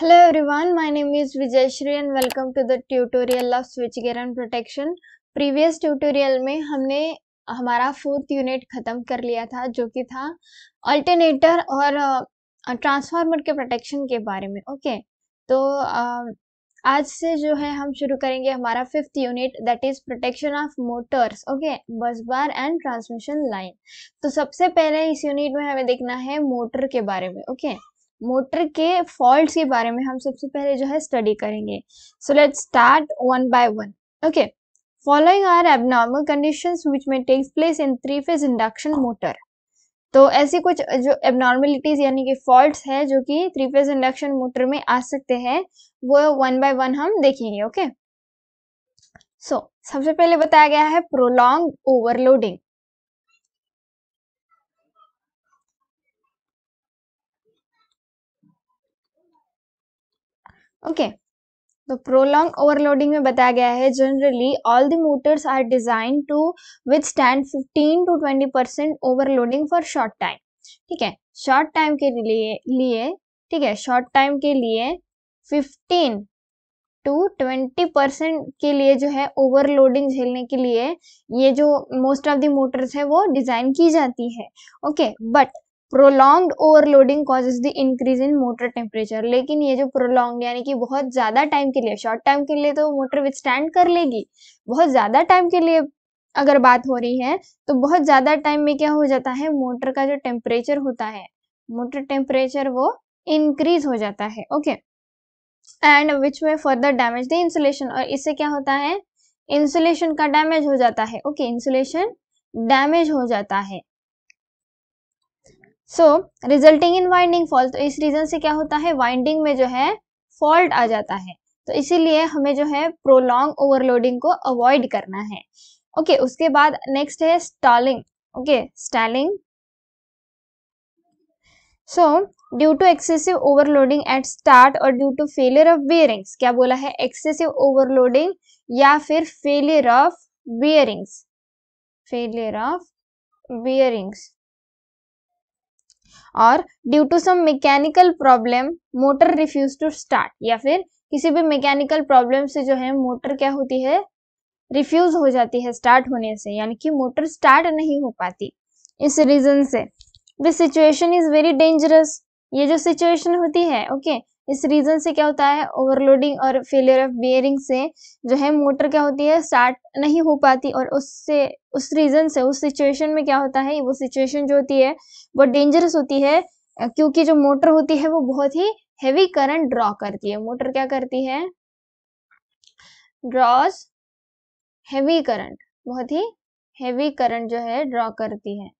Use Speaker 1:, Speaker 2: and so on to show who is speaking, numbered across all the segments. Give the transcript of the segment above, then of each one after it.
Speaker 1: Hello everyone, my name is Vijayashri and welcome to the tutorial of switchgear and protection. Previous tutorial में हमने हमारा fourth unit ख़त्म कर लिया था जो कि था अल्टरनेटर और ट्रांसफार्मर के प्रोटेक्शन के बारे में ओके okay. तो uh, आज से जो है हम शुरू करेंगे हमारा fifth unit that is protection of motors okay bus bar and transmission line तो सबसे पहले इस यूनिट में हमें देखना है मोटर के बारे में ओके okay. मोटर के फॉल्ट्स के बारे में हम सबसे पहले जो है स्टडी करेंगे so let start one by one okay following are abnormal condition which में takes place in three phase induction motor तो ऐसी कुछ जो एबनॉर्मेलिटीज यानी कि फॉल्ट्स है जो कि थ्री फेज इंडक्शन मोटर में आ सकते हैं वो वन बाय वन हम देखेंगे ओके okay? सो so, सबसे पहले बताया गया है प्रोलॉन्ग ओवरलोडिंग ओके तो प्रोलॉन्ग ओवरलोडिंग में बताया गया है generally all the motors are design to withstand fifteen to twenty percent overloading for short time ठीक है शॉर्ट टाइम के लिए लिए ठीक है शॉर्ट टाइम के लिए फिफ्टीन टू ट्वेंटी परसेंट के लिए जो है ओवरलोडिंग झेलने के लिए ये जो मोस्ट ऑफ द मोटर्स है वो डिज़ाइन की जाती है okay but prolonged overloading causes the increase in motor temperature लेकिन ये जो प्रोलॉन्ग यानी कि बहुत ज़्यादा टाइम के लिए शॉर्ट टाइम के लिए तो मोटर स्टैंड कर लेगी बहुत ज़्यादा टाइम के लिए अगर बात हो रही है तो बहुत ज़्यादा टाइम में क्या हो जाता है मोटर का जो टेम्परेचर होता है मोटर टेम्परेचर वो इंक्रीज हो जाता है ओके एंड विच में फर्दर डैमेज द इंसुलेशन और इससे क्या होता है इंसुलेशन का डैमेज हो जाता है ओके इंसुलेशन डैमेज हो जाता है so resulting in winding fault तो इस रीजन से क्या होता है वाइंडिंग में जो है फॉल्ट आ जाता है तो इसीलिए हमें जो है प्रोलॉन्ग ओवरलोडिंग को अवॉइड करना है ओके okay, उसके बाद नेक्स्ट है stalling okay stalling so due to excessive overloading at start और due to failure of bearings क्या बोला है एक्सेसिव ओवरलोडिंग या फिर failure of bearings failure of bearings और due to some mechanical problem motor refuse to start या फिर किसी भी मैकेनिकल प्रॉब्लम से जो है मोटर क्या होती है रिफ्यूज हो जाती है स्टार्ट होने से यानी कि मोटर स्टार्ट नहीं हो पाती इस रीजन से this situation is very dangerous ये जो सिचुएशन होती है ओके इस रीजन से क्या होता है ओवरलोडिंग और फेलियर ऑफ बियरिंग से जो है मोटर क्या होती है स्टार्ट नहीं हो पाती और उससे उस रीजन से उस सिचुएशन में क्या होता है वो सिचुएशन जो होती है वो डेंजरस होती है क्योंकि जो मोटर होती है वो बहुत ही हैवी करंट ड्रॉ करती है मोटर क्या करती है ड्रॉज हैवी करंट बहुत ही हैवी करंट जो है ड्रॉ करती है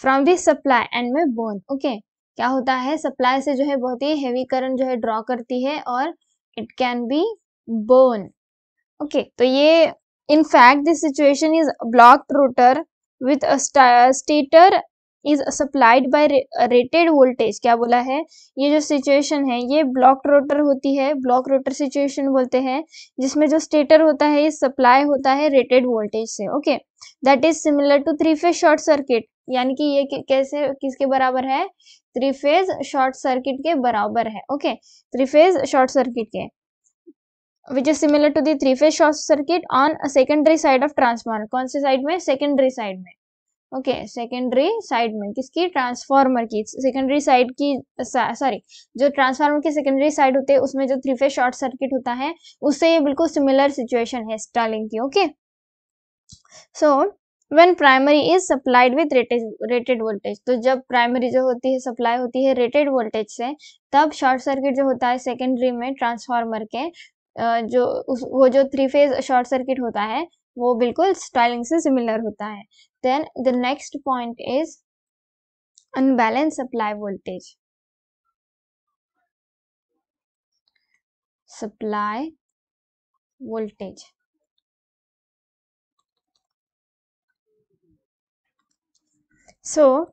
Speaker 1: from the supply and may burn okay क्या होता है सप्लाई से जो है बहुत ही हेवी करंट जो है ड्रॉ करती है और it can be burn okay तो ये in fact this situation is block rotor with stator is supplied by rated voltage क्या बोला है ये जो सिचुएशन है ये ब्लॉक रोटर होती है ब्लॉक रोटर सिचुएशन बोलते हैं जिसमें जो स्टेटर होता है ये सप्लाई होता है रेटेड वोल्टेज से okay that is similar to three phase short circuit यानी कि ये कैसे किसके बराबर है त्रिफेज शॉर्ट सर्किट के बराबर है ओके त्रिफेज शॉर्ट सर्किट के which is similar to the three phase short circuit on secondary side of transformer कौन सी साइड में सेकेंडरी साइड में ओके सेकेंडरी साइड में किसकी ट्रांसफार्मर की सेकेंडरी साइड की सॉरी जो ट्रांसफार्मर की सेकेंडरी साइड होते हैं उसमें जो थ्री फेज शॉर्ट सर्किट होता है उससे ये बिल्कुल सिमिलर सिचुएशन है स्टालिंग की okay so when primary is supplied with rated rated voltage तो जब प्राइमरी जो होती है सप्लाई होती है रेटेड वोल्टेज से तब शॉर्ट सर्किट जो होता है सेकेंडरी में ट्रांसफार्मर के जो वो जो थ्री फेज शॉर्ट सर्किट होता है वो बिल्कुल स्टाइलिंग से सिमिलर होता है then the next point is unbalance supply voltage
Speaker 2: supply voltage
Speaker 1: So,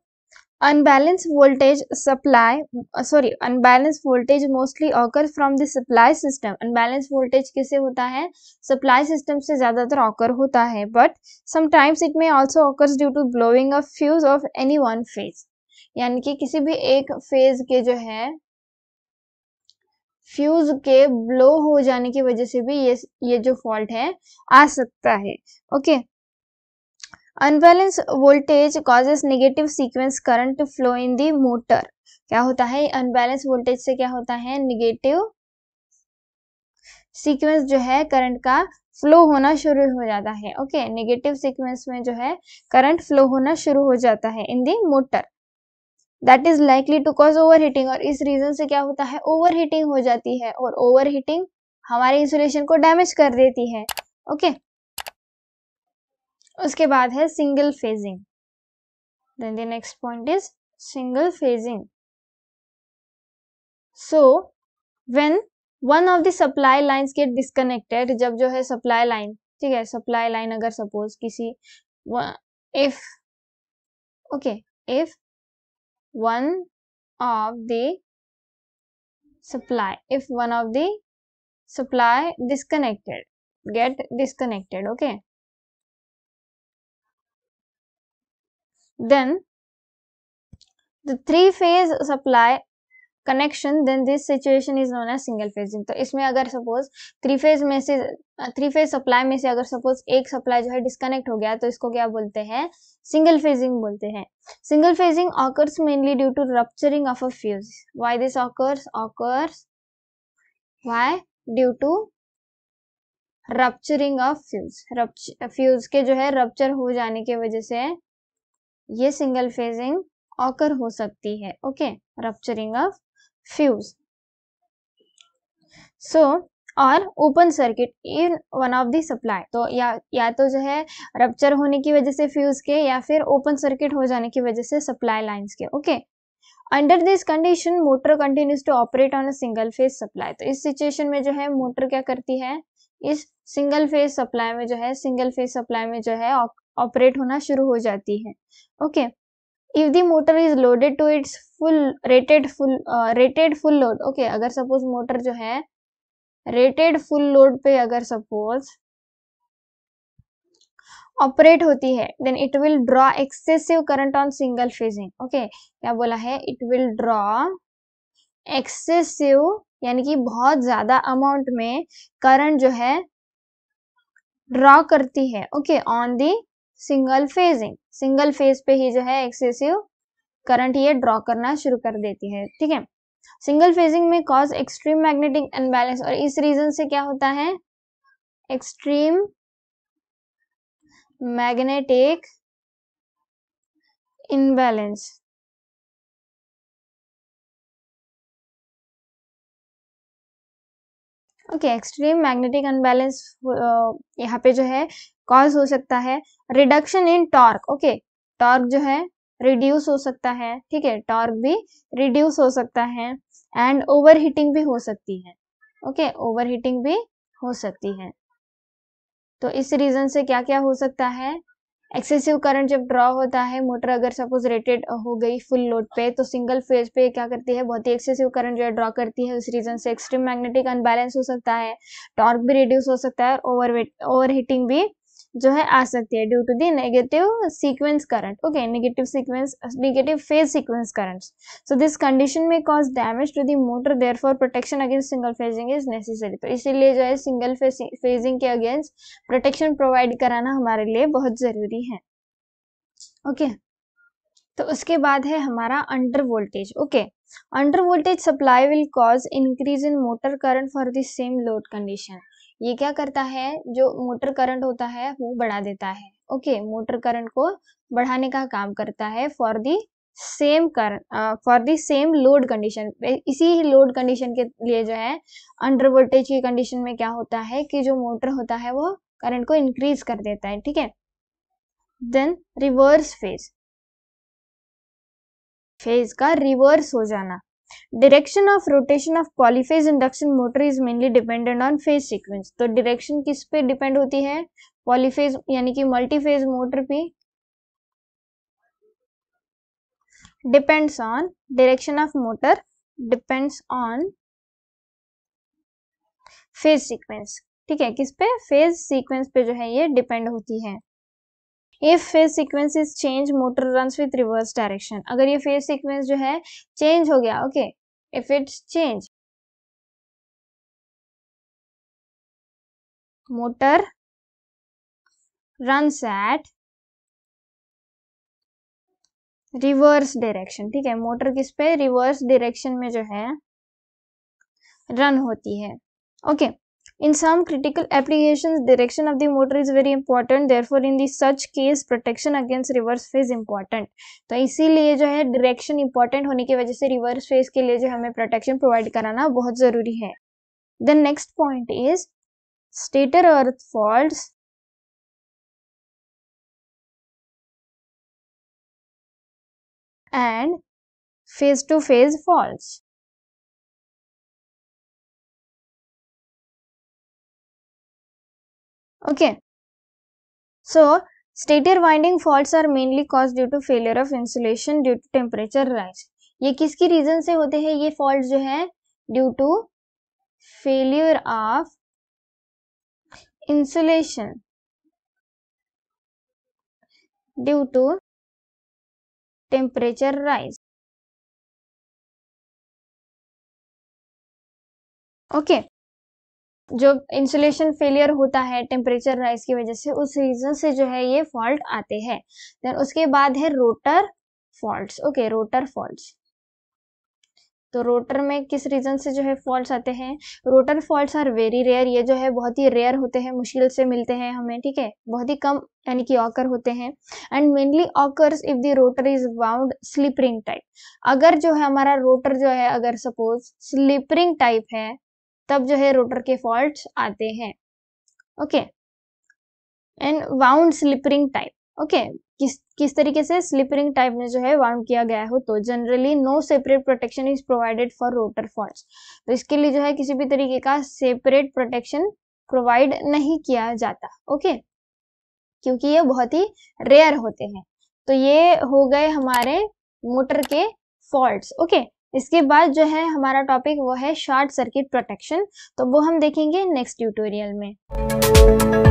Speaker 1: unbalanced voltage supply uh, sorry unbalanced voltage mostly occur from the supply system unbalanced voltage किससे hota hai supply system se zyada tar occur hota hai but sometimes it may also occurs due to blowing of fuse of any one phase yani ki kisi bhi ek phase ke jo hai fuse के blow हो जाने की वजह से भी ये ये जो फॉल्ट है आ सकता है okay okay? Unbalance voltage causes negative sequence current flow in the motor क्या होता है अनबैलेंस वोल्टेज से क्या होता है निगेटिव सीक्वेंस जो है करंट का फ्लो होना शुरू हो जाता है ओके नेगेटिव सीक्वेंस में जो है करंट फ्लो होना शुरू हो जाता है in the motor that is likely to cause over heating और इस रीजन से क्या होता है ओवर हीटिंग हो जाती है और ओवर हीटिंग हमारे इंसुलेशन को डैमेज कर देती है ओके okay? उसके बाद है single phasing then the next point is single phasing so when one of the supply lines get disconnected जब जो है सप्लाई लाइन ठीक है सप्लाई लाइन अगर सपोज किसी if
Speaker 2: okay if one of the supply if one of the supply disconnected get disconnected okay then
Speaker 1: the three phase supply connection then this situation is known as single phasing तो इसमें अगर suppose three phase में से three phase supply में से अगर suppose एक supply जो है डिस्कनेक्ट हो गया तो इसको क्या बोलते हैं सिंगल फेजिंग बोलते हैं single phasing occurs mainly due to rupturing of a fuse why this occurs occurs why due to rupturing of fuse fuse के जो है रप्चर हो जाने की वजह से ये सिंगल फेजिंग ऑकर हो सकती है okay rupturing of fuse so और open circuit in one of the supply तो या या तो जो है रप्चर होने की वजह से फ्यूज के या फिर ओपन सर्किट हो जाने की वजह से सप्लाई लाइंस के okay under this condition motor continues to operate on a single phase supply तो इस सिचुएशन में जो है मोटर क्या करती है इस सिंगल फेज सप्लाई में जो है सिंगल फेज सप्लाई में जो है ऑपरेट होना शुरू हो जाती है okay if the motor is loaded to its full rated full rated full load okay अगर सपोज मोटर जो है रेटेड फुल लोड पे अगर सपोज ऑपरेट होती है then it will draw excessive current on single phasing okay क्या बोला है इट विल ड्रॉ एक्सेसिव यानी कि बहुत ज्यादा अमाउंट में करंट जो है ड्रॉ करती है okay on the single phasing single phase पे ही जो है एक्सेसिव करंट ये ड्रॉ करना शुरू कर देती है ठीक है सिंगल फेजिंग में कॉज एक्सट्रीम मैग्नेटिक अनबैलेंस और इस रीजन से क्या होता है extreme magnetic
Speaker 2: imbalance
Speaker 1: okay extreme magnetic unbalance यहाँ पे जो है कॉज हो सकता है reduction in torque okay torque जो है रिड्यूस हो सकता है ठीक है टॉर्क भी रिड्यूस हो सकता है एंड ओवर हीटिंग भी हो सकती है ओके ओवर हीटिंग भी हो सकती है तो इस रीजन से क्या क्या हो सकता है एक्सेसिव करंट जब ड्रॉ होता है मोटर अगर सपोज रेटेड हो गई फुल लोड पे तो सिंगल फेज पे क्या करती है बहुत ही एक्सेसिव करंट जो है ड्रॉ करती है उस रीजन से एक्सट्रीम मैग्नेटिक अनबैलेंस हो सकता है टॉर्क भी रिड्यूस हो सकता है और ओवर ओवर हीटिंग भी जो है आ सकती है due to the negative sequence current okay negative sequence negative phase sequence current so this condition में cause damage to the motor therefore protection against single phasing is necessary तो इसीलिए जो है सिंगल फेजिंग के against protection provide कराना हमारे लिए बहुत ज़रूरी है ओके okay. तो उसके बाद है हमारा under voltage okay under voltage supply will cause increase in motor current for the same load condition ये क्या करता है जो मोटर करंट होता है वो बढ़ा देता है ओके मोटर करंट को बढ़ाने का काम करता है फॉर दी सेम कर for the same load condition इसी लोड कंडीशन के लिए जो है अंडर वोल्टेज की कंडीशन में क्या होता है कि जो मोटर होता है वो करंट को इंक्रीज कर देता है ठीक है देन रिवर्स फेज फेज का रिवर्स हो जाना direction of rotation of polyphase induction motor is mainly dependent on phase sequence तो डायरेक्शन किस पे डिपेंड होती है पॉलीफेज यानी कि मल्टीफेज मोटर पे depends on direction of motor depends on phase sequence ठीक है किस पे फेज सीक्वेंस पे जो है ये डिपेंड होती है if phase sequence is change motor run with reverse direction अगर ये फेज सीक्वेंस जो है चेंज हो गया ओके if it's change
Speaker 2: motor runs at
Speaker 1: reverse direction ठीक है मोटर किस पे रिवर्स डायरेक्शन में जो है रन होती है okay okay. In some critical applications, direction of the motor is very important. Therefore, in the such case, protection against reverse phase important. तो इसीलिए जो है direction important होने की वजह से reverse phase के लिए जो हमें protection provide कराना बहुत ज़रूरी है The next point is stator earth faults
Speaker 2: and phase to phase faults. okay
Speaker 1: so stator winding faults are mainly caused due to failure of insulation due to temperature rise ये किसकी reason से होते हैं ये फॉल्ट जो है due to failure of insulation
Speaker 2: due to temperature rise
Speaker 1: okay जो insulation failure होता है टेम्परेचर राइज की वजह से उस रीजन से जो है ये फॉल्ट आते हैं देन उसके बाद है rotor fault okay rotor fault तो रोटर में किस रीजन से जो है फॉल्ट्स आते हैं rotor faults are very rare ये जो है बहुत ही रेयर होते हैं मुश्किल से मिलते हैं हमें ठीक है बहुत ही कम यानी कि ऑकर होते हैं and mainly occurs if the rotor is wound slip ring type अगर जो है हमारा रोटर जो है अगर सपोज स्लिपरिंग टाइप है तब जो है रोटर के फॉल्ट आते हैं okay and wound slip ring type okay किस किस तरीके से स्लिपरिंग टाइप में जो है वाउंड किया गया हो तो generally no separate protection is provided for rotor fault तो इसके लिए जो है किसी भी तरीके का सेपरेट प्रोटेक्शन प्रोवाइड नहीं किया जाता ओके क्योंकि ये बहुत ही रेयर होते हैं तो ये हो गए हमारे मोटर के फॉल्ट ओके okay? इसके बाद जो है हमारा टॉपिक वो है शॉर्ट सर्किट प्रोटेक्शन तो वो हम देखेंगे नेक्स्ट ट्यूटोरियल में